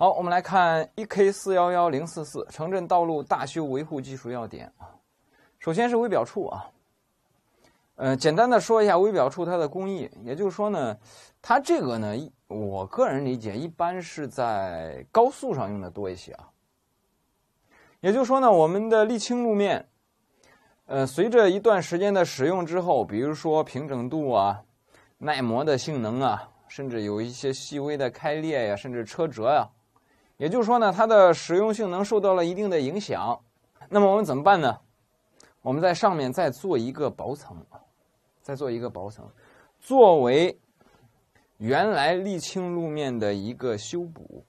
好，我们来看一 K 四幺幺零四四《城镇道路大修维护技术要点》啊，首先是微表处啊，呃，简单的说一下微表处它的工艺，也就是说呢，它这个呢，我个人理解一般是在高速上用的多一些啊。也就是说呢，我们的沥青路面，呃，随着一段时间的使用之后，比如说平整度啊、耐磨的性能啊，甚至有一些细微的开裂呀，甚至车辙呀。也就是说呢，它的使用性能受到了一定的影响。那么我们怎么办呢？我们在上面再做一个薄层，再做一个薄层，作为原来沥青路面的一个修补。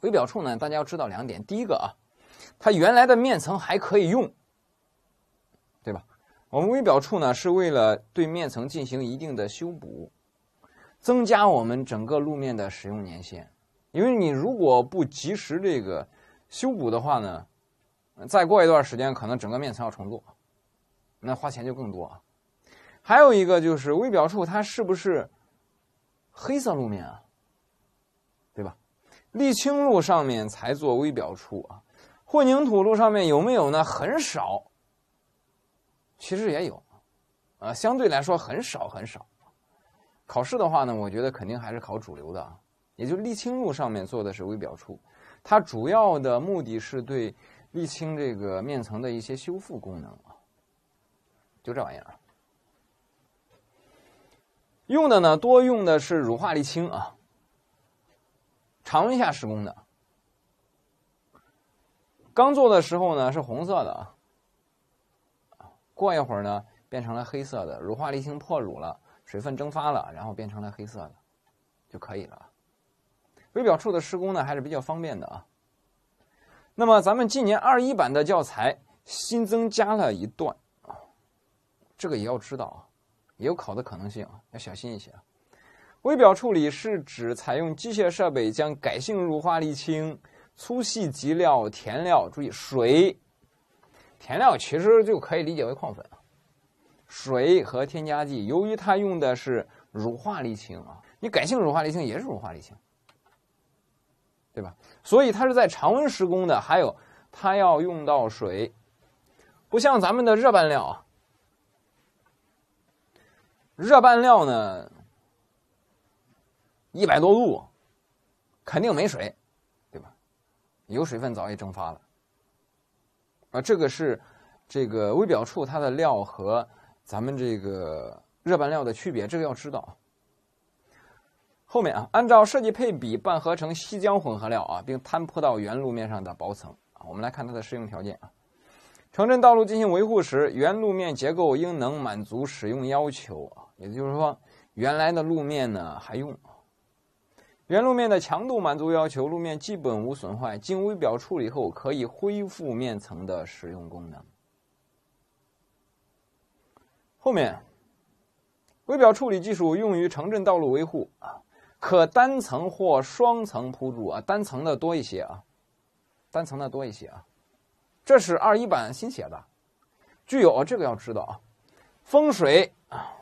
微表处呢，大家要知道两点：第一个啊，它原来的面层还可以用，对吧？我们微表处呢，是为了对面层进行一定的修补，增加我们整个路面的使用年限。因为你如果不及时这个修补的话呢，再过一段时间可能整个面层要重做，那花钱就更多。还有一个就是微表处，它是不是黑色路面啊？对吧？沥青路上面才做微表处啊，混凝土路上面有没有呢？很少，其实也有，啊，相对来说很少很少。考试的话呢，我觉得肯定还是考主流的啊。也就沥青路上面做的是微表处，它主要的目的是对沥青这个面层的一些修复功能啊，就这玩意儿。用的呢多用的是乳化沥青啊，常温下施工的。刚做的时候呢是红色的啊，过一会儿呢变成了黑色的，乳化沥青破乳了，水分蒸发了，然后变成了黑色的就可以了。微表处的施工呢还是比较方便的啊。那么咱们今年二一版的教材新增加了一段啊，这个也要知道啊，也有考的可能性啊，要小心一些啊。微表处理是指采用机械设备将改性乳化沥青、粗细及料、填料，注意水、填料其实就可以理解为矿粉啊，水和添加剂。由于它用的是乳化沥青啊，你改性乳化沥青也是乳化沥青。对吧？所以它是在常温施工的，还有它要用到水，不像咱们的热拌料。热拌料呢，一百多度，肯定没水，对吧？有水分早已蒸发了。啊，这个是这个微表处它的料和咱们这个热拌料的区别，这个要知道啊。后面啊，按照设计配比拌合成稀浆混合料啊，并摊铺到原路面上的薄层啊。我们来看它的适用条件啊。城镇道路进行维护时，原路面结构应能满足使用要求啊，也就是说，原来的路面呢还用原路面的强度满足要求，路面基本无损坏，经微表处理后可以恢复面层的使用功能。后面，微表处理技术用于城镇道路维护啊。可单层或双层铺筑啊，单层的多一些啊，单层的多一些啊。这是二一版新写的，具有这个要知道啊。风水啊，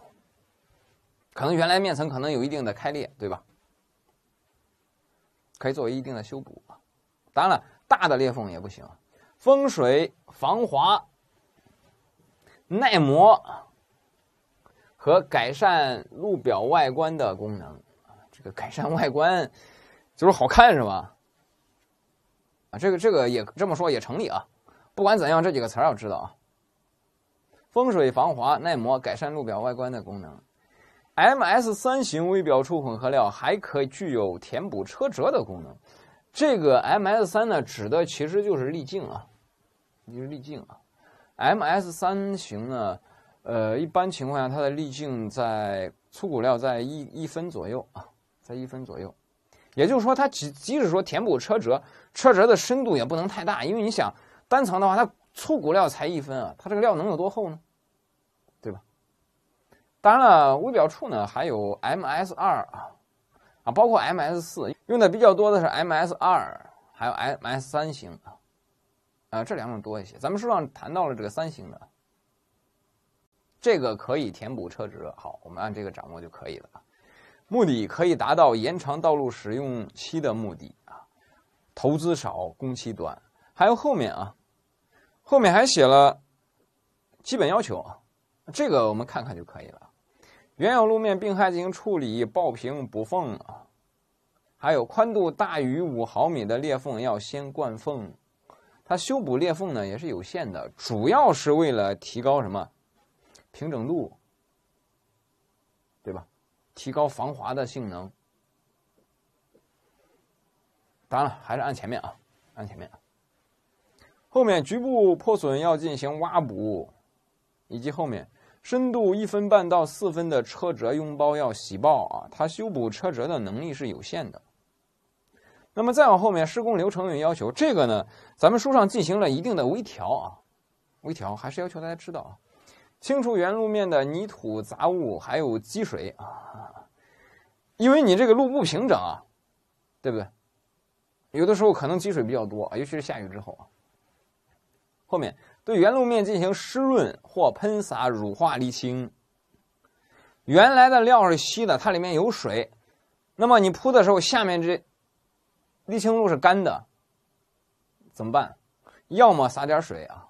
可能原来面层可能有一定的开裂，对吧？可以作为一定的修补啊。当然了，大的裂缝也不行。风水、防滑、耐磨和改善路表外观的功能。这个改善外观，就是好看是吧？啊，这个这个也这么说也成立啊。不管怎样，这几个词儿要知道啊。风水、防滑、耐磨、改善路表外观的功能。MS 三型微表处混合料还可具有填补车辙的功能。这个 MS 三呢，指的其实就是粒径啊，就是粒径啊。MS 三型呢，呃，一般情况下它的粒径在粗骨料在一一分左右啊。才一分左右，也就是说，它即即使说填补车辙，车辙的深度也不能太大，因为你想单层的话，它粗骨料才一分啊，它这个料能有多厚呢？对吧？当然了，微表处呢还有 m s 二啊，啊，包括 MS 四，用的比较多的是 m s 二，还有 MS 三型啊，啊这两种多一些。咱们书上谈到了这个三星的，这个可以填补车辙。好，我们按这个掌握就可以了啊。目的可以达到延长道路使用期的目的啊，投资少，工期短，还有后面啊，后面还写了基本要求啊，这个我们看看就可以了。原有路面病害进行处理、爆平补缝啊，还有宽度大于五毫米的裂缝要先灌缝。它修补裂缝呢也是有限的，主要是为了提高什么平整度，对吧？提高防滑的性能，当然了，还是按前面啊，按前面。后面局部破损要进行挖补，以及后面深度一分半到四分的车辙拥包要洗爆啊，它修补车辙的能力是有限的。那么再往后面，施工流程有要求，这个呢，咱们书上进行了一定的微调啊，微调还是要求大家知道啊。清除原路面的泥土杂物还有积水啊，因为你这个路不平整啊，对不对？有的时候可能积水比较多啊，尤其是下雨之后啊。后面对原路面进行湿润或喷洒乳化沥青。原来的料是稀的，它里面有水，那么你铺的时候下面这沥青路是干的，怎么办？要么洒点水啊。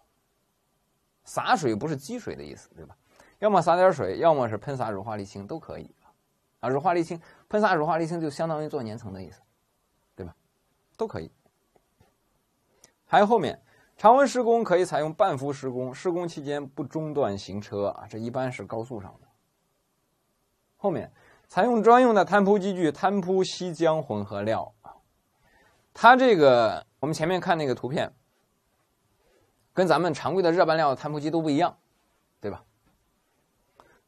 洒水不是积水的意思，对吧？要么洒点水，要么是喷洒乳化沥青都可以。啊，乳化沥青喷洒乳化沥青就相当于做粘层的意思，对吧？都可以。还有后面，常温施工可以采用半幅施工，施工期间不中断行车啊，这一般是高速上的。后面采用专用的摊铺机具摊铺细浆混合料啊，它这个我们前面看那个图片。跟咱们常规的热拌料摊铺机都不一样，对吧？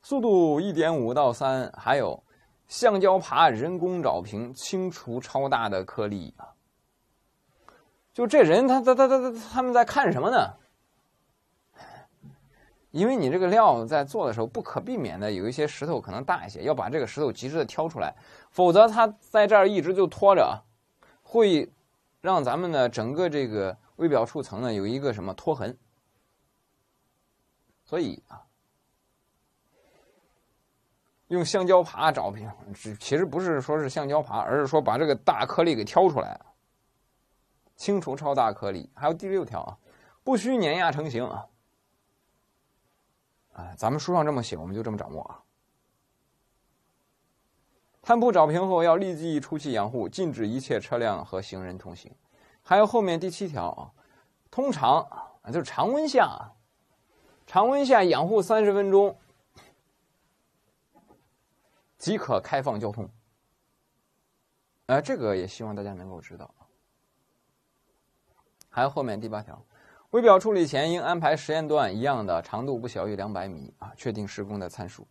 速度一点五到三，还有橡胶耙人工找平，清除超大的颗粒啊。就这人，他他他他他，他们在看什么呢？因为你这个料在做的时候，不可避免的有一些石头，可能大一些，要把这个石头及时的挑出来，否则它在这儿一直就拖着，会让咱们的整个这个。微表处层呢有一个什么脱痕，所以啊，用橡胶耙找平，其实不是说是橡胶耙，而是说把这个大颗粒给挑出来，清除超大颗粒。还有第六条啊，不需碾压成型啊，啊，咱们书上这么写，我们就这么掌握啊。摊铺找平后要立即出气养护，禁止一切车辆和行人通行。还有后面第七条啊，通常啊就是常温下，常温下养护三十分钟即可开放交通。啊，这个也希望大家能够知道。还有后面第八条，微表处理前应安排实验段一样的长度不小于两百米啊，确定施工的参数。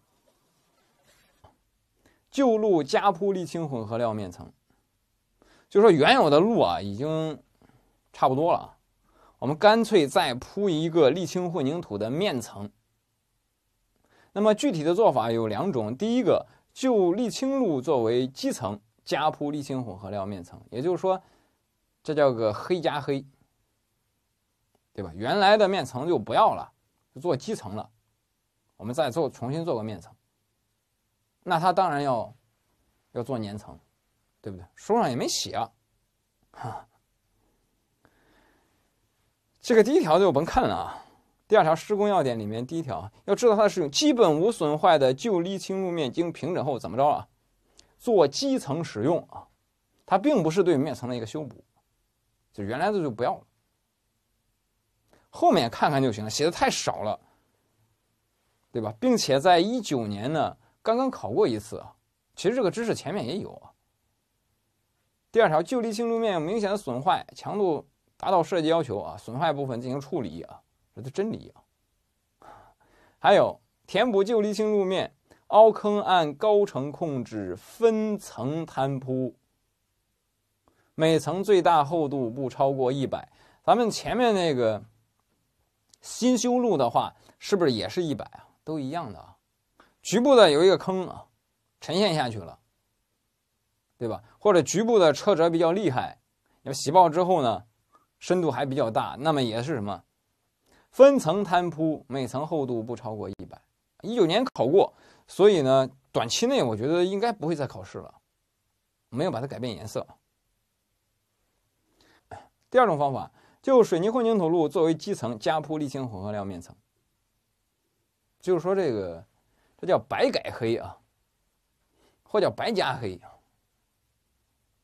旧路加铺沥青混合料面层，就说原有的路啊已经。差不多了，我们干脆再铺一个沥青混凝土的面层。那么具体的做法有两种，第一个就沥青路作为基层，加铺沥青混合料面层，也就是说，这叫个黑加黑，对吧？原来的面层就不要了，就做基层了，我们再做重新做个面层。那它当然要要做粘层，对不对？书上也没写啊，哈。这个第一条就甭看了啊。第二条施工要点里面，第一条要知道它是用，基本无损坏的旧沥青路面经平整后怎么着啊？做基层使用啊，它并不是对面层的一个修补，就原来的就不要了。后面看看就行了，写的太少了，对吧？并且在一九年呢，刚刚考过一次，其实这个知识前面也有。啊。第二条旧沥青路面有明显的损坏，强度。达到设计要求啊，损坏部分进行处理啊，这是真理啊。还有，填补旧沥青路面凹坑，按高程控制分层摊铺，每层最大厚度不超过一百。咱们前面那个新修路的话，是不是也是一百啊？都一样的啊。局部的有一个坑啊，沉陷下去了，对吧？或者局部的车辙比较厉害，要洗爆之后呢？深度还比较大，那么也是什么分层摊铺，每层厚度不超过一百。一九年考过，所以呢，短期内我觉得应该不会再考试了，没有把它改变颜色。第二种方法，就水泥混凝土路作为基层，加铺沥青混合料面层，就是说这个这叫白改黑啊，或叫白加黑，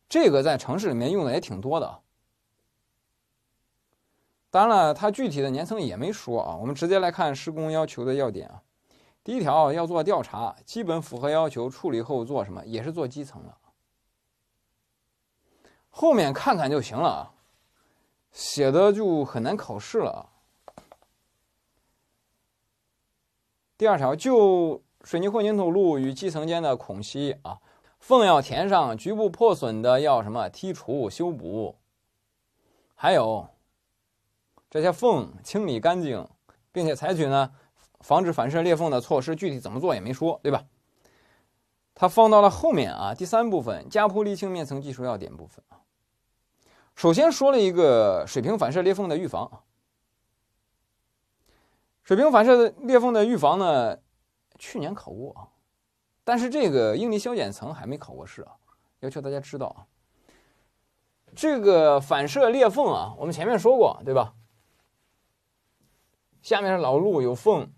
这个在城市里面用的也挺多的啊。当然了，它具体的年层也没说啊。我们直接来看施工要求的要点啊。第一条要做调查，基本符合要求，处理后做什么？也是做基层了。后面看看就行了啊。写的就很难考试了啊。第二条，就水泥混凝土路与基层间的空隙啊，缝要填上，局部破损的要什么剔除修补。还有。这些缝清理干净，并且采取呢防止反射裂缝的措施，具体怎么做也没说，对吧？它放到了后面啊，第三部分加铺沥青面层技术要点部分啊。首先说了一个水平反射裂缝的预防水平反射的裂缝的预防呢，去年考过啊，但是这个应力消减层还没考过试啊，要求大家知道啊。这个反射裂缝啊，我们前面说过，对吧？下面是老路有缝，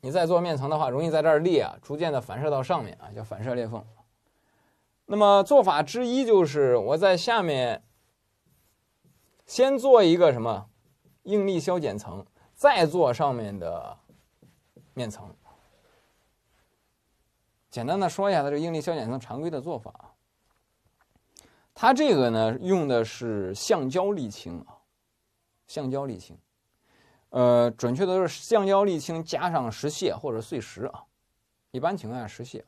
你再做面层的话，容易在这儿裂啊，逐渐的反射到上面啊，叫反射裂缝。那么做法之一就是我在下面先做一个什么应力消减层，再做上面的面层。简单的说一下，它这个应力消减层常规的做法，它这个呢用的是橡胶沥青啊，橡胶沥青。呃，准确的是橡胶沥青加上石屑或者碎石啊，一般情况下石屑，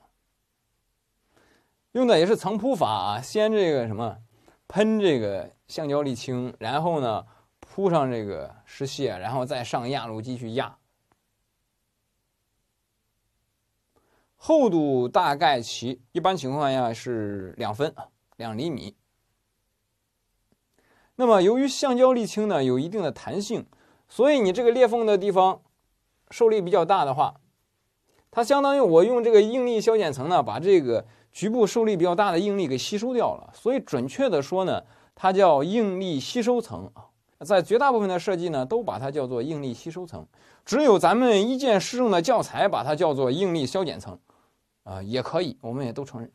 用的也是层铺法啊，先这个什么喷这个橡胶沥青，然后呢铺上这个石屑，然后再上压路机去压，厚度大概其一般情况下是两分啊，两厘米。那么由于橡胶沥青呢有一定的弹性。所以你这个裂缝的地方受力比较大的话，它相当于我用这个应力消减层呢，把这个局部受力比较大的应力给吸收掉了。所以准确的说呢，它叫应力吸收层啊，在绝大部分的设计呢，都把它叫做应力吸收层，只有咱们一建适用的教材把它叫做应力消减层，啊，也可以，我们也都承认。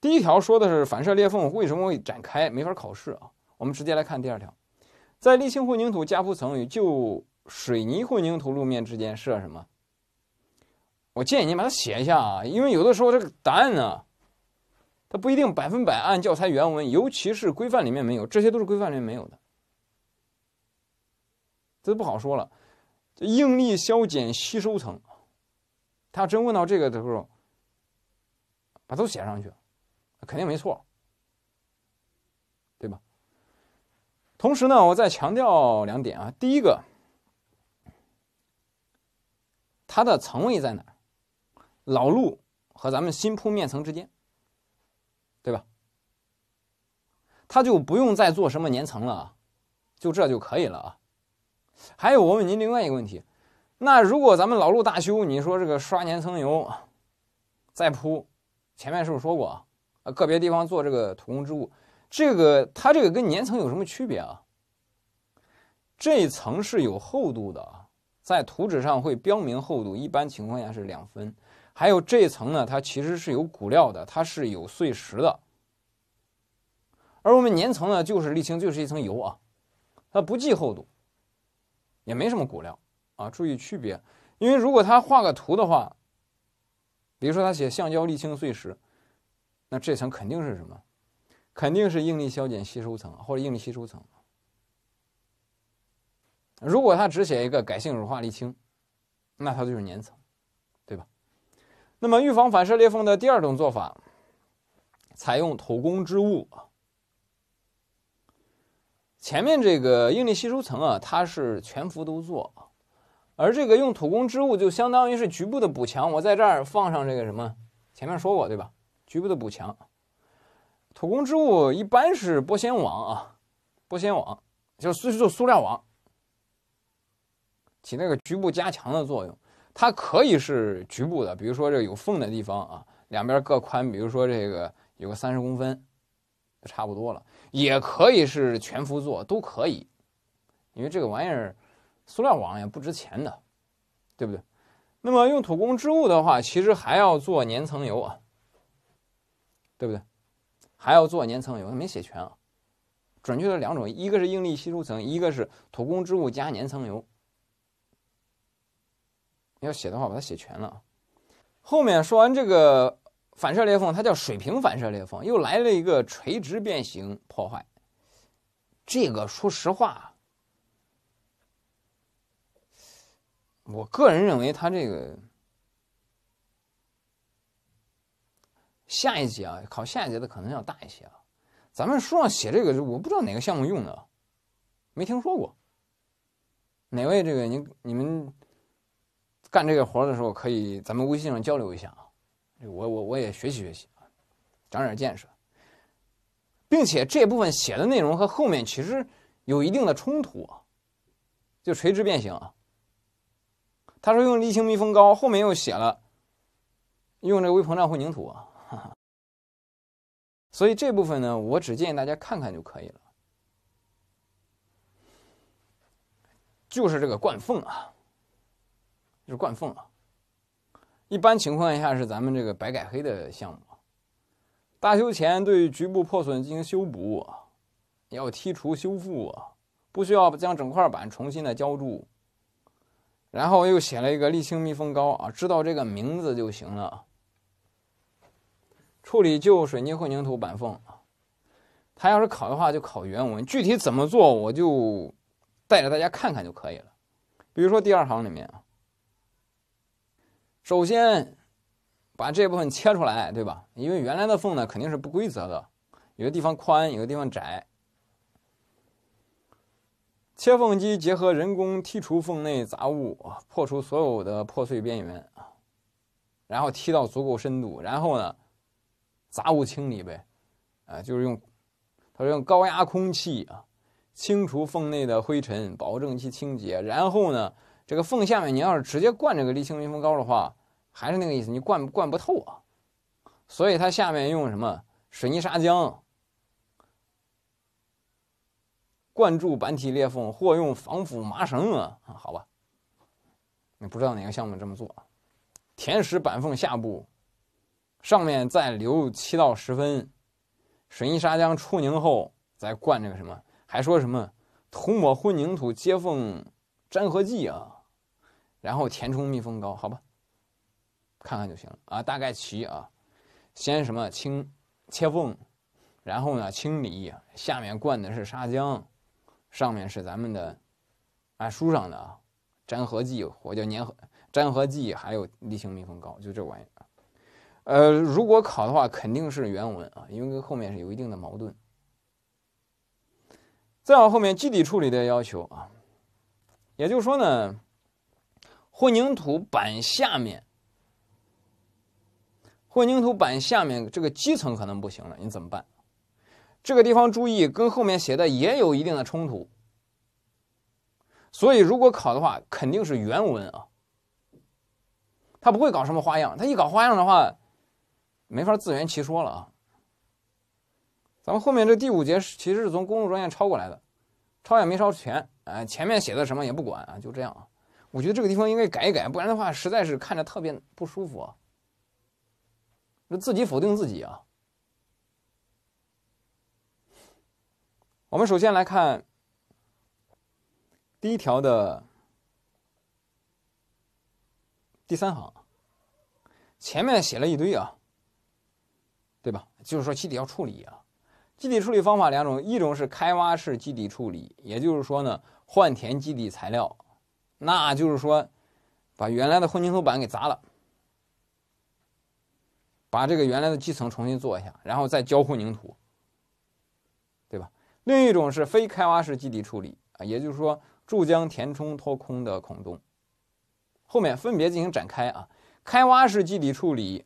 第一条说的是反射裂缝为什么会展开，没法考试啊，我们直接来看第二条。在沥青混凝土加铺层与旧水泥混凝土路面之间设什么？我建议你把它写一下啊，因为有的时候这个答案呢，它不一定百分百按教材原文，尤其是规范里面没有，这些都是规范里面没有的，这不好说了。这应力消减吸收层，他要真问到这个的时候，把都写上去，肯定没错。同时呢，我再强调两点啊。第一个，它的层位在哪？老路和咱们新铺面层之间，对吧？它就不用再做什么粘层了啊，就这就可以了啊。还有，我问您另外一个问题，那如果咱们老路大修，你说这个刷粘层油，再铺，前面是不是说过啊？个别地方做这个土工织物。这个它这个跟粘层有什么区别啊？这层是有厚度的啊，在图纸上会标明厚度，一般情况下是两分。还有这层呢，它其实是有骨料的，它是有碎石的。而我们粘层呢，就是沥青，就是一层油啊，它不计厚度，也没什么骨料啊。注意区别，因为如果他画个图的话，比如说他写橡胶沥青碎石，那这层肯定是什么？肯定是应力消减吸收层或者应力吸收层。如果它只写一个改性乳化沥青，那它就是粘层，对吧？那么预防反射裂缝的第二种做法，采用土工织物啊。前面这个应力吸收层啊，它是全幅都做，而这个用土工织物就相当于是局部的补强。我在这儿放上这个什么，前面说过对吧？局部的补强。土工织物一般是玻纤网啊，玻纤网就是做塑料网，起那个局部加强的作用。它可以是局部的，比如说这有缝的地方啊，两边各宽，比如说这个有个三十公分，差不多了。也可以是全幅做，都可以，因为这个玩意儿塑料网也不值钱的，对不对？那么用土工织物的话，其实还要做粘层油啊，对不对？还要做粘层油，没写全啊。准确的两种，一个是应力吸收层，一个是土工织物加粘层油。要写的话，把它写全了。后面说完这个反射裂缝，它叫水平反射裂缝，又来了一个垂直变形破坏。这个说实话，我个人认为它这个。下一节啊，考下一节的可能性要大一些啊。咱们书上写这个，我不知道哪个项目用的，没听说过。哪位这个你你们干这个活儿的时候，可以咱们微信上交流一下啊。我我我也学习学习啊，长点见识。并且这部分写的内容和后面其实有一定的冲突啊，就垂直变形啊。他说用沥青密封膏，后面又写了用这个微膨胀混凝土啊。所以这部分呢，我只建议大家看看就可以了。就是这个灌缝啊，就是灌缝啊。一般情况下是咱们这个白改黑的项目大修前对局部破损进行修补要剔除修复，不需要将整块板重新的浇筑。然后又写了一个沥青密封膏啊，知道这个名字就行了。处理旧水泥混凝土板缝啊，他要是考的话，就考原文。具体怎么做，我就带着大家看看就可以了。比如说第二行里面啊，首先把这部分切出来，对吧？因为原来的缝呢肯定是不规则的，有的地方宽，有的地方窄。切缝机结合人工剔除缝内杂物，破除所有的破碎边缘啊，然后剔到足够深度，然后呢？杂物清理呗，啊，就是用，他说用高压空气啊，清除缝内的灰尘，保证其清洁。然后呢，这个缝下面你要是直接灌这个沥青密封膏的话，还是那个意思，你灌灌不透啊。所以它下面用什么水泥砂浆灌注板体裂缝，或用防腐麻绳啊，好吧。你不知道哪个项目这么做，填实板缝下部。上面再留七到十分，水泥砂浆出凝后，再灌这个什么？还说什么涂抹混凝土接缝粘合剂啊？然后填充密封膏？好吧，看看就行了啊，大概齐啊。先什么清切缝，然后呢清理，下面灌的是砂浆，上面是咱们的按书上的啊，粘合剂，或者粘合粘合剂，还有沥青密封膏，就这玩意儿。呃，如果考的话，肯定是原文啊，因为跟后面是有一定的矛盾。再往后面，基底处理的要求啊，也就是说呢，混凝土板下面，混凝土板下面这个基层可能不行了，你怎么办？这个地方注意，跟后面写的也有一定的冲突。所以，如果考的话，肯定是原文啊，他不会搞什么花样，他一搞花样的话。没法自圆其说了啊！咱们后面这第五节其实是从公路专业抄过来的，抄也没抄全，哎，前面写的什么也不管啊，就这样。啊。我觉得这个地方应该改一改，不然的话实在是看着特别不舒服啊。那自己否定自己啊！我们首先来看第一条的第三行，前面写了一堆啊。就是说，基底要处理啊。基底处理方法两种，一种是开挖式基底处理，也就是说呢，换填基底材料，那就是说，把原来的混凝土板给砸了，把这个原来的基层重新做一下，然后再浇混凝土，对吧？另一种是非开挖式基底处理啊，也就是说，注浆填充脱空的孔洞，后面分别进行展开啊。开挖式基底处理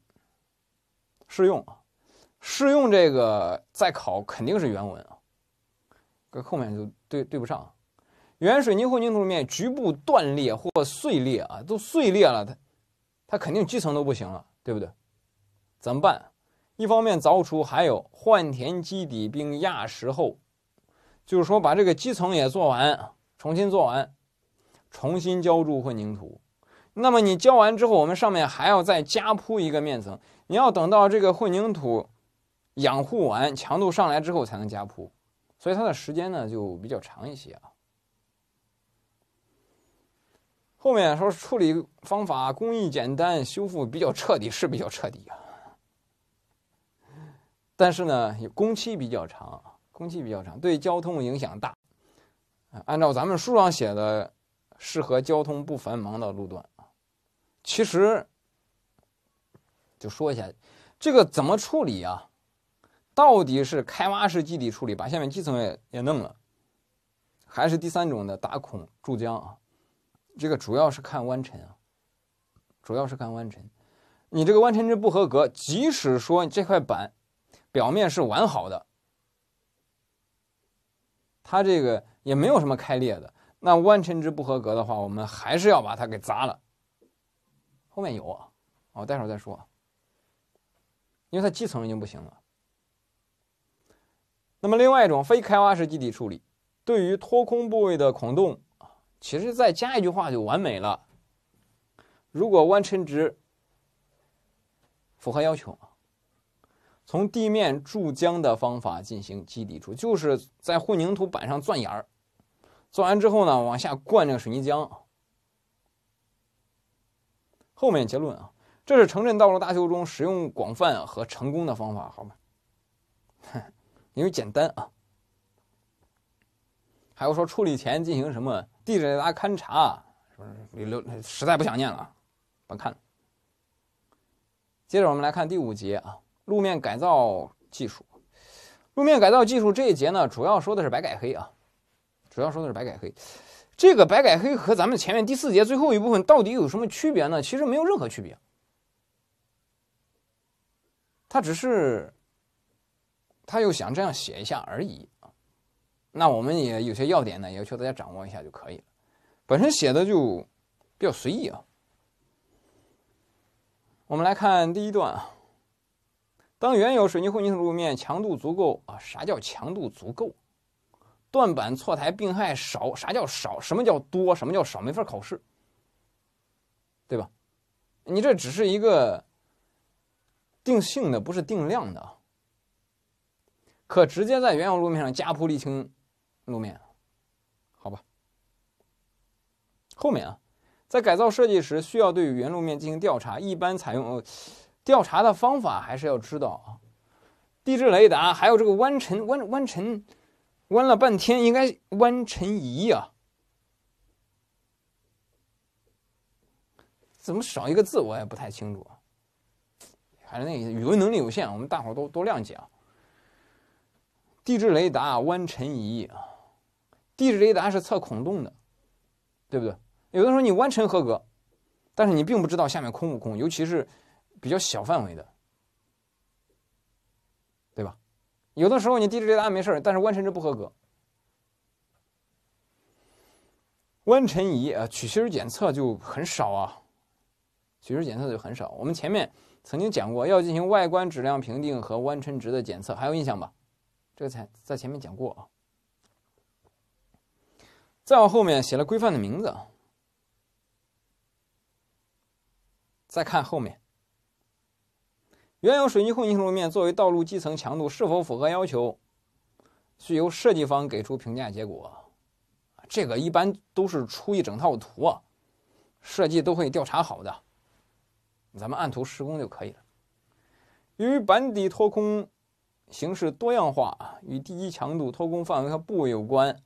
适用啊。试用这个再考肯定是原文啊，跟后面就对对不上。原水泥混凝土面局部断裂或碎裂啊，都碎裂了，它它肯定基层都不行了，对不对？怎么办？一方面凿除，还有换填基底并压实后，就是说把这个基层也做完，重新做完，重新浇筑混凝土。那么你浇完之后，我们上面还要再加铺一个面层，你要等到这个混凝土。养护完强度上来之后才能加铺，所以它的时间呢就比较长一些啊。后面说处理方法工艺简单，修复比较彻底，是比较彻底啊。但是呢，工期比较长，工期比较长，对交通影响大按照咱们书上写的，适合交通不繁忙的路段啊。其实就说一下这个怎么处理啊。到底是开挖式基底处理，把下面基层也也弄了，还是第三种的打孔注浆啊？这个主要是看弯沉啊，主要是看弯沉。你这个弯沉值不合格，即使说这块板表面是完好的，它这个也没有什么开裂的，那弯沉值不合格的话，我们还是要把它给砸了。后面有啊，我待会儿再说，因为它基层已经不行了。那么，另外一种非开挖式基底处理，对于脱空部位的孔洞其实再加一句话就完美了。如果弯撑值符合要求啊，从地面注浆的方法进行基底处，就是在混凝土板上钻眼儿，钻完之后呢，往下灌那个水泥浆。后面结论啊，这是城镇道路大修中使用广泛和成功的方法，好吗？因为简单啊，还有说处理前进行什么地质雷达勘察，是不是？你留实在不想念了，不看了。接着我们来看第五节啊，路面改造技术。路面改造技术这一节呢，主要说的是白改黑啊，主要说的是白改黑。这个白改黑和咱们前面第四节最后一部分到底有什么区别呢？其实没有任何区别，它只是。他又想这样写一下而已啊，那我们也有些要点呢，要求大家掌握一下就可以了。本身写的就比较随意啊。我们来看第一段啊，当原有水泥混凝土路面强度足够啊，啥叫强度足够？断板错台病害少，啥叫少？什么叫多？什么叫少？没法考试，对吧？你这只是一个定性的，不是定量的。可直接在原有路面上加铺沥青路面，好吧。后面啊，在改造设计时需要对原路面进行调查，一般采用呃、调查的方法，还是要知道啊。地质雷达，还有这个弯沉弯弯沉弯了半天，应该弯沉仪啊？怎么少一个字？我也不太清楚啊。还是那意思，语文能力有限，我们大伙都都谅解啊。地质雷达、弯沉仪啊，地质雷达是测孔洞的，对不对？有的时候你弯沉合格，但是你并不知道下面空不空，尤其是比较小范围的，对吧？有的时候你地质雷达没事儿，但是弯沉值不合格。弯沉仪啊，取芯检测就很少啊，取芯检测就很少。我们前面曾经讲过，要进行外观质量评定和弯沉值的检测，还有印象吧？这个在在前面讲过啊，再往后面写了规范的名字，再看后面，原有水泥混凝土路面作为道路基层强度是否符合要求，需由设计方给出评价结果。这个一般都是出一整套图啊，设计都会调查好的，咱们按图施工就可以了。由于板底脱空。形式多样化啊，与地基强度、掏工范围和位有关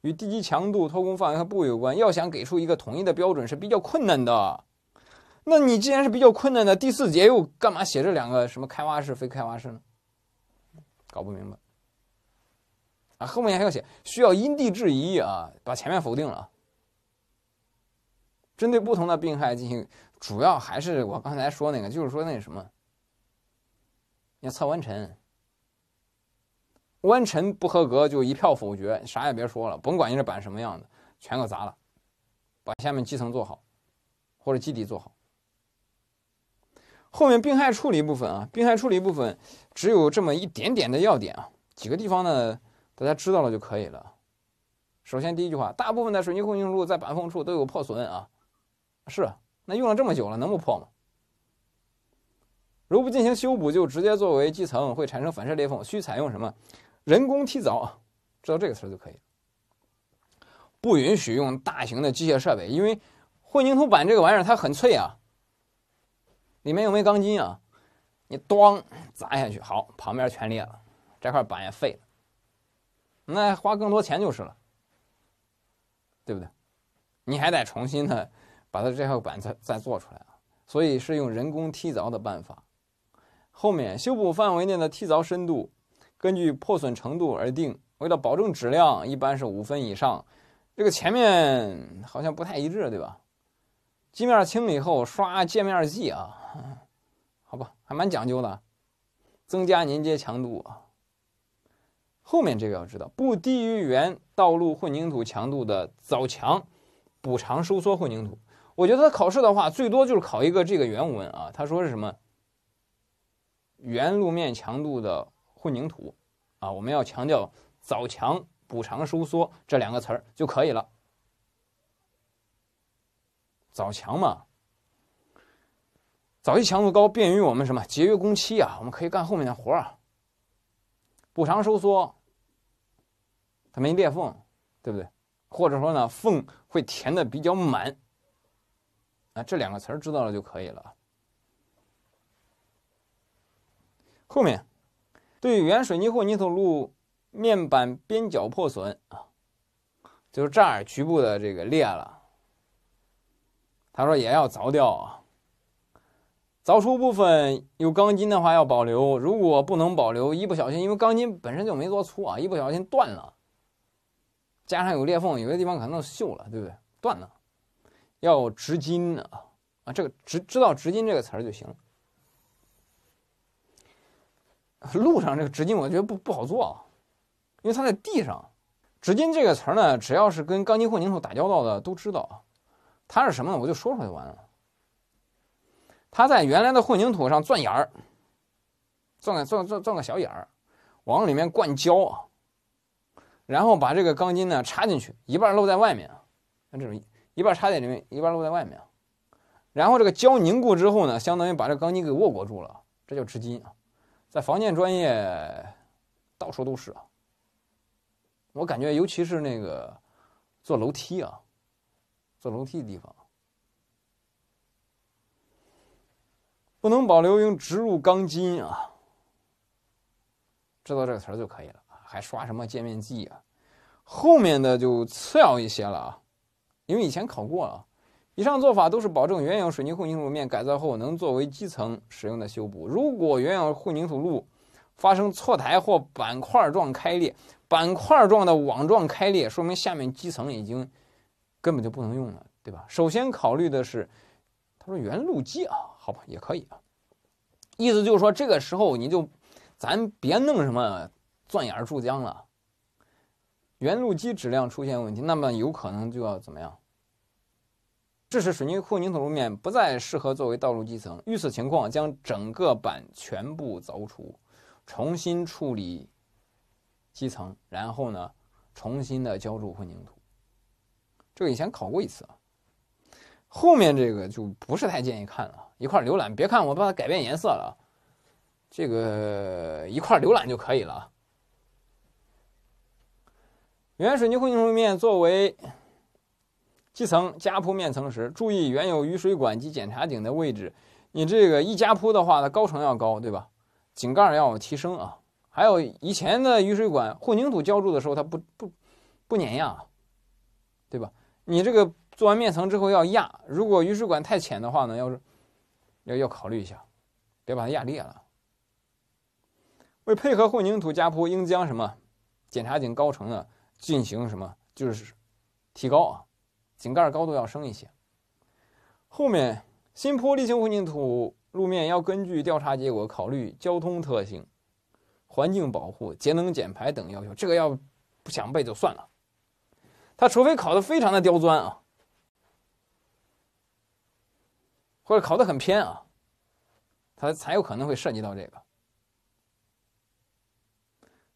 与地基强度、掏工范围和位有关。要想给出一个统一的标准是比较困难的。那你既然是比较困难的，第四节又干嘛写这两个什么开挖式、非开挖式呢？搞不明白啊。后面还要写，需要因地制宜啊，把前面否定了针对不同的病害进行，主要还是我刚才说那个，就是说那什么。你测弯沉，弯沉不合格就一票否决，啥也别说了，甭管你这板什么样子，全给砸了，把下面基层做好或者基底做好。后面病害处理部分啊，病害处理部分只有这么一点点的要点啊，几个地方呢，大家知道了就可以了。首先第一句话，大部分的水泥混凝土在板缝处都有破损啊，是，那用了这么久了能不破吗？如不进行修补，就直接作为基层会产生反射裂缝，需采用什么人工剔凿？知道这个词儿就可以。不允许用大型的机械设备，因为混凝土板这个玩意儿它很脆啊。里面有没钢筋啊？你咣砸下去，好，旁边全裂了，这块板也废了。那花更多钱就是了，对不对？你还得重新的把它这块板再再做出来啊。所以是用人工剔凿的办法。后面修补范围内的剔凿深度根据破损程度而定，为了保证质量，一般是五分以上。这个前面好像不太一致，对吧？基面清理后刷界面剂啊，好吧，还蛮讲究的，增加粘接强度啊。后面这个要知道，不低于原道路混凝土强度的凿墙补偿收缩混凝土。我觉得考试的话，最多就是考一个这个原文啊，他说是什么？原路面强度的混凝土，啊，我们要强调早强、补偿收缩这两个词儿就可以了。早强嘛，早期强度高，便于我们什么节约工期啊，我们可以干后面的活儿啊。补偿收缩，它没裂缝，对不对？或者说呢，缝会填的比较满。啊，这两个词儿知道了就可以了。后面对原水泥混凝土路面板边角破损啊，就是这儿局部的这个裂了。他说也要凿掉，啊，凿出部分有钢筋的话要保留，如果不能保留，一不小心因为钢筋本身就没多粗啊，一不小心断了，加上有裂缝，有些地方可能锈了，对不对？断了要植筋啊啊，这个直知道植筋这个词儿就行了。路上这个直径我觉得不不好做啊，因为它在地上。直径这个词儿呢，只要是跟钢筋混凝土打交道的都知道。它是什么呢？我就说出来就完了。它在原来的混凝土上钻眼儿，钻个钻钻钻个小眼儿，往里面灌胶啊，然后把这个钢筋呢插进去，一半露在外面啊，像这种一半插在里面，一半露在外面啊。然后这个胶凝固之后呢，相当于把这个钢筋给握裹住了，这叫直筋啊。在房建专业到处都是啊，我感觉尤其是那个做楼梯啊，做楼梯的地方不能保留，应植入钢筋啊。知道这个词儿就可以了还刷什么界面剂啊？后面的就次要一些了啊，因为以前考过了。以上做法都是保证原有水泥混凝土路面改造后能作为基层使用的修补。如果原有混凝土路发生错台或板块状开裂、板块状的网状开裂，说明下面基层已经根本就不能用了，对吧？首先考虑的是，他说原路基啊，好吧，也可以啊，意思就是说这个时候你就咱别弄什么钻眼注浆了。原路基质量出现问题，那么有可能就要怎么样？致使水泥混凝土路面不再适合作为道路基层，遇此情况将整个板全部凿除，重新处理基层，然后呢重新的浇筑混凝土。这个以前考过一次，啊，后面这个就不是太建议看了，一块浏览，别看我把它改变颜色了，这个一块浏览就可以了。原水泥混凝土路面作为。基层加铺面层时，注意原有雨水管及检查井的位置。你这个一加铺的话，它高程要高，对吧？井盖要提升啊。还有以前的雨水管，混凝土浇筑的时候它不不不碾压，对吧？你这个做完面层之后要压，如果雨水管太浅的话呢，要是要要考虑一下，别把它压裂了。为配合混凝土加铺，应将什么检查井高程呢进行什么就是提高啊。井盖高度要升一些。后面新铺沥青混凝土路面要根据调查结果考虑交通特性、环境保护、节能减排等要求。这个要不想背就算了，它除非考的非常的刁钻啊，或者考的很偏啊，它才有可能会涉及到这个。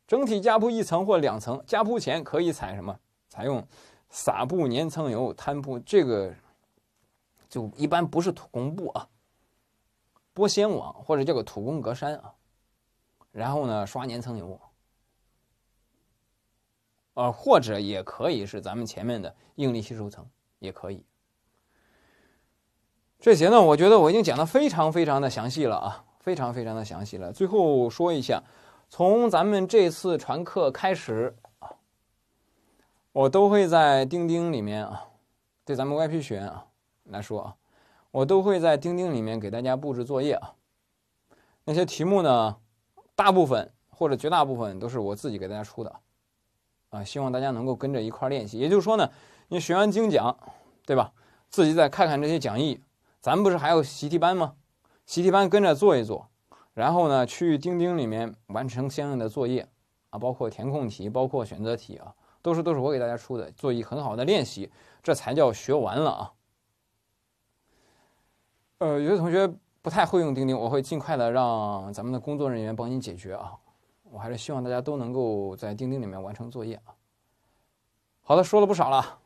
整体加铺一层或两层，加铺前可以采什么？采用。撒布粘层油，摊铺这个就一般不是土工布啊，玻纤网或者叫个土工格栅啊，然后呢刷粘层油，呃或者也可以是咱们前面的应力吸收层也可以。这些呢，我觉得我已经讲的非常非常的详细了啊，非常非常的详细了。最后说一下，从咱们这次船课开始。我都会在钉钉里面啊，对咱们 VIP 学员啊来说啊，我都会在钉钉里面给大家布置作业啊。那些题目呢，大部分或者绝大部分都是我自己给大家出的啊，啊，希望大家能够跟着一块练习。也就是说呢，你学完精讲，对吧？自己再看看这些讲义，咱不是还有习题班吗？习题班跟着做一做，然后呢，去钉钉里面完成相应的作业啊，包括填空题，包括选择题啊。都是都是我给大家出的，做一很好的练习，这才叫学完了啊。呃，有些同学不太会用钉钉，我会尽快的让咱们的工作人员帮您解决啊。我还是希望大家都能够在钉钉里面完成作业啊。好了，说了不少了，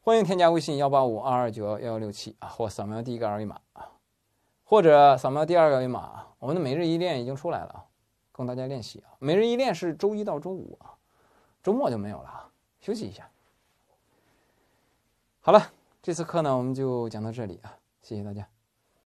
欢迎添加微信幺八五二二九幺幺六七啊，或扫描第一个二维码啊，或者扫描第二个二维码我们的每日一练已经出来了啊，供大家练习啊。每日一练是周一到周五啊。周末就没有了啊，休息一下。好了，这次课呢，我们就讲到这里啊，谢谢大家。